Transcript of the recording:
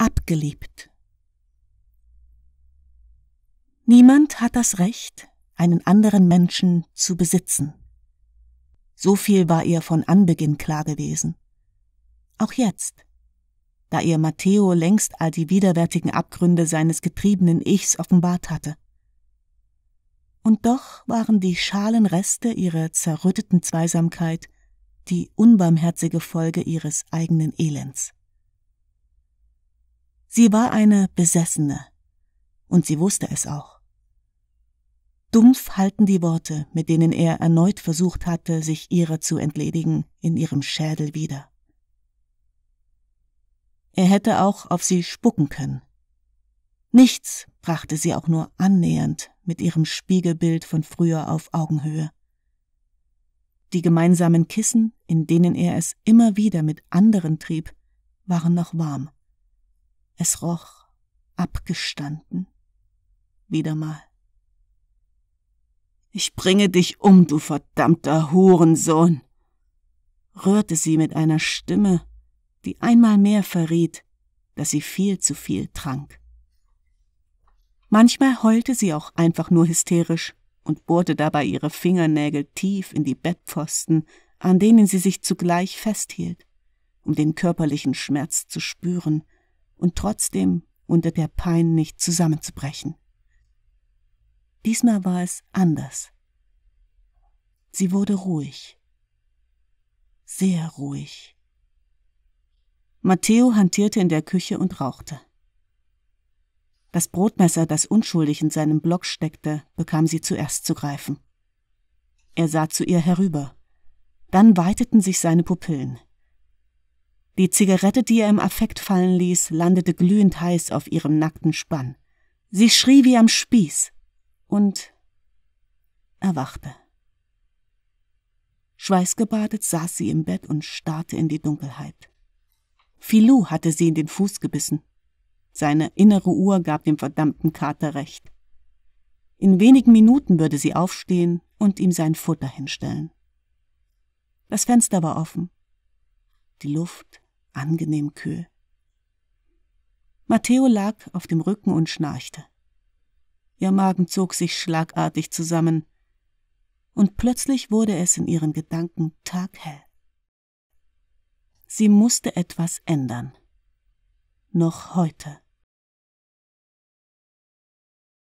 abgeliebt. Niemand hat das Recht, einen anderen Menschen zu besitzen. So viel war ihr von Anbeginn klar gewesen. Auch jetzt, da ihr Matteo längst all die widerwärtigen Abgründe seines getriebenen Ichs offenbart hatte. Und doch waren die schalen Reste ihrer zerrütteten Zweisamkeit die unbarmherzige Folge ihres eigenen Elends. Sie war eine Besessene. Und sie wusste es auch. Dumpf halten die Worte, mit denen er erneut versucht hatte, sich ihrer zu entledigen, in ihrem Schädel wieder. Er hätte auch auf sie spucken können. Nichts brachte sie auch nur annähernd mit ihrem Spiegelbild von früher auf Augenhöhe. Die gemeinsamen Kissen, in denen er es immer wieder mit anderen trieb, waren noch warm. Es roch abgestanden. Wieder mal. Ich bringe dich um, du verdammter Hurensohn, rührte sie mit einer Stimme, die einmal mehr verriet, dass sie viel zu viel trank. Manchmal heulte sie auch einfach nur hysterisch und bohrte dabei ihre Fingernägel tief in die Bettpfosten, an denen sie sich zugleich festhielt, um den körperlichen Schmerz zu spüren und trotzdem unter der Pein nicht zusammenzubrechen. Diesmal war es anders. Sie wurde ruhig. Sehr ruhig. Matteo hantierte in der Küche und rauchte. Das Brotmesser, das unschuldig in seinem Block steckte, bekam sie zuerst zu greifen. Er sah zu ihr herüber. Dann weiteten sich seine Pupillen. Die Zigarette, die er im Affekt fallen ließ, landete glühend heiß auf ihrem nackten Spann. Sie schrie wie am Spieß und erwachte. Schweißgebadet saß sie im Bett und starrte in die Dunkelheit. Filou hatte sie in den Fuß gebissen. Seine innere Uhr gab dem verdammten Kater recht. In wenigen Minuten würde sie aufstehen und ihm sein Futter hinstellen. Das Fenster war offen. Die Luft angenehm kühl. Matteo lag auf dem Rücken und schnarchte. Ihr Magen zog sich schlagartig zusammen, und plötzlich wurde es in ihren Gedanken taghell. Sie musste etwas ändern. Noch heute.